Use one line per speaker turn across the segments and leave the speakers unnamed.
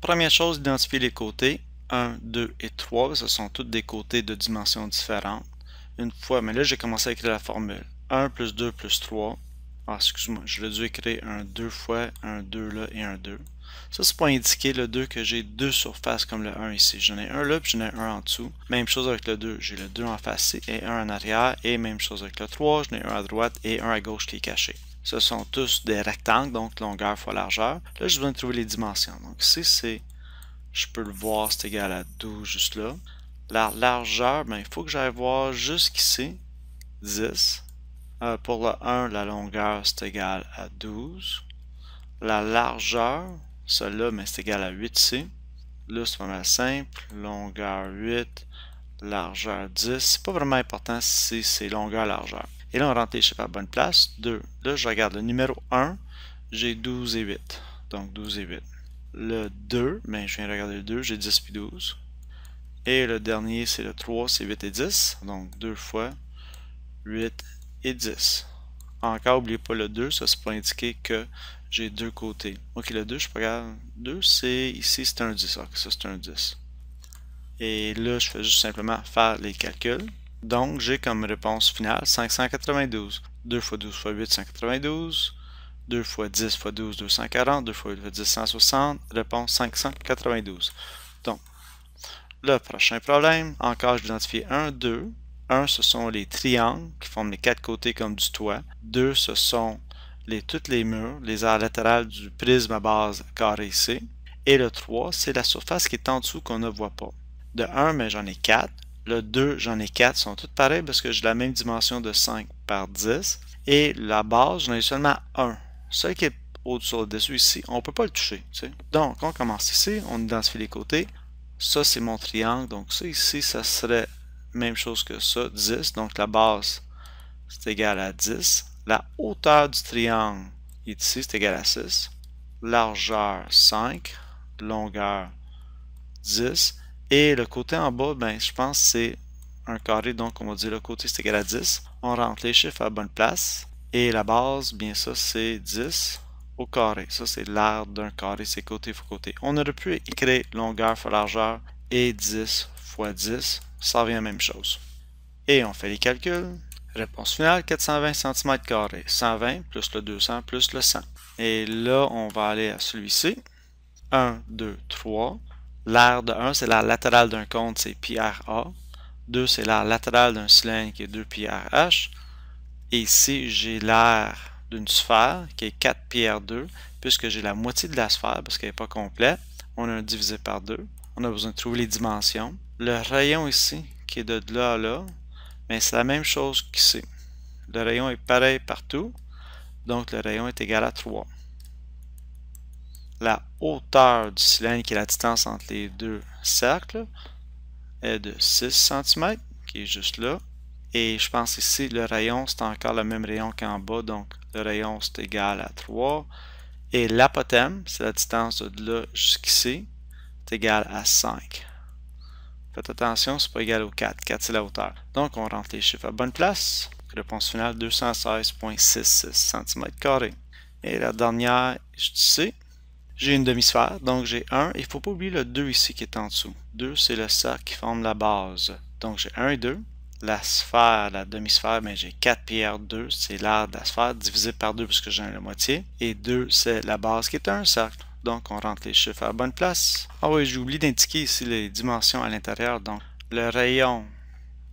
Première chose, identifier les côtés. 1, 2 et 3, ce sont tous des côtés de dimensions différentes. Une fois, mais là j'ai commencé à écrire la formule. 1 plus 2 plus 3. Ah, excuse-moi, j'aurais dû écrire un 2 fois, un 2 là et un 2. Ça, c'est pour indiquer le 2 que j'ai deux surfaces comme le 1 ici. J'en ai un là puis j'en ai un en dessous. Même chose avec le 2. J'ai le 2 en face et un en arrière. Et même chose avec le 3. J'en ai un à droite et un à gauche qui est caché. Ce sont tous des rectangles, donc longueur fois largeur. Là, je besoin trouver les dimensions. Donc ici, c'est, je peux le voir, c'est égal à 12 juste là. La largeur, ben, il faut que j'aille voir jusqu'ici, 10. Euh, pour le 1, la longueur, c'est égal à 12. La largeur, celle-là, mais ben, c'est égal à 8 c Là, c'est pas mal simple. Longueur 8, largeur 10. C'est pas vraiment important si c'est longueur-largeur. Et là, on rentre les chiffres à la bonne place. 2. Là, je regarde le numéro 1, j'ai 12 et 8. Donc 12 et 8. Le 2, mais ben, je viens regarder le 2, j'ai 10 puis 12. Et le dernier, c'est le 3, c'est 8 et 10. Donc 2 fois 8 et 10. Encore, n'oubliez pas le 2, ça c'est pas indiquer que j'ai deux côtés. Ok, le 2, je regarde, 2, c'est ici, c'est un 10. ça c'est un 10. Et là, je fais juste simplement faire les calculs. Donc, j'ai comme réponse finale 592. 2 x 12 x 8, 192. 2 x 10 x 12, 240. 2 x 8, 10, 160. Réponse 592. Donc, le prochain problème, encore, identifier 1, 2. 1, ce sont les triangles qui forment les quatre côtés comme du toit. 2, ce sont les, toutes les murs, les aires latérales du prisme à base carré C. Et le 3, c'est la surface qui est en dessous qu'on ne voit pas. De 1, mais j'en ai 4. Le 2, j'en ai 4, sont toutes pareilles parce que j'ai la même dimension de 5 par 10. Et la base, j'en ai seulement 1. Celle qui est au-dessus ici, on ne peut pas le toucher. Donc, on commence ici, on identifie les côtés. Ça, c'est mon triangle. Donc, ça ici, ça serait même chose que ça, 10. Donc, la base, c'est égal à 10. La hauteur du triangle est ici, c'est égal à 6. Largeur, 5. Longueur, 10. Et le côté en bas, ben, je pense que c'est un carré, donc on va dire le côté c'est égal à 10. On rentre les chiffres à bonne place. Et la base, bien ça, c'est 10 au carré. Ça, c'est l'air d'un carré, c'est côté fois côté. On aurait pu écrire longueur fois largeur et 10 fois 10. Ça revient à la même chose. Et on fait les calculs. Réponse finale, 420 cm2. 120 plus le 200 plus le 100. Et là, on va aller à celui-ci. 1, 2, 3. L'aire de 1, c'est l'aire latérale d'un compte, c'est pi A. 2, c'est l'aire latérale d'un cylindre, qui est 2 pi H. Et ici, j'ai l'aire d'une sphère, qui est 4 pi R2, puisque j'ai la moitié de la sphère, parce qu'elle n'est pas complète. On a un divisé par 2. On a besoin de trouver les dimensions. Le rayon ici, qui est de là à là, mais c'est la même chose qu'ici. Le rayon est pareil partout, donc le rayon est égal à 3. Là hauteur du cylindre, qui est la distance entre les deux cercles, est de 6 cm, qui est juste là. Et je pense ici, le rayon, c'est encore le même rayon qu'en bas, donc le rayon, c'est égal à 3. Et l'apothème, c'est la distance de là jusqu'ici, c'est égal à 5. Faites attention, c'est pas égal au 4. 4, c'est la hauteur. Donc, on rentre les chiffres à bonne place. Réponse finale, 216,66 cm. Et la dernière, je sais, j'ai une demi-sphère, donc j'ai 1. Il ne faut pas oublier le 2 ici qui est en dessous. 2, c'est le cercle qui forme la base. Donc j'ai 1 et 2. La sphère, la demi-sphère, mais ben, j'ai 4 pierres 2, c'est l'air de la sphère, divisé par 2 puisque que j'ai la moitié. Et 2, c'est la base qui est un cercle. Donc on rentre les chiffres à la bonne place. Ah oui, j'ai oublié d'indiquer ici les dimensions à l'intérieur. Donc le rayon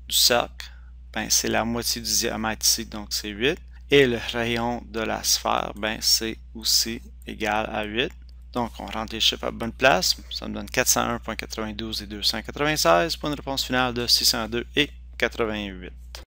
du cercle, ben, c'est la moitié du diamètre ici, donc c'est 8. Et le rayon de la sphère, ben, c'est aussi égal à 8. Donc, on rentre les chiffres à bonne place. Ça me donne 401.92 et 296 pour une réponse finale de 602 et 88.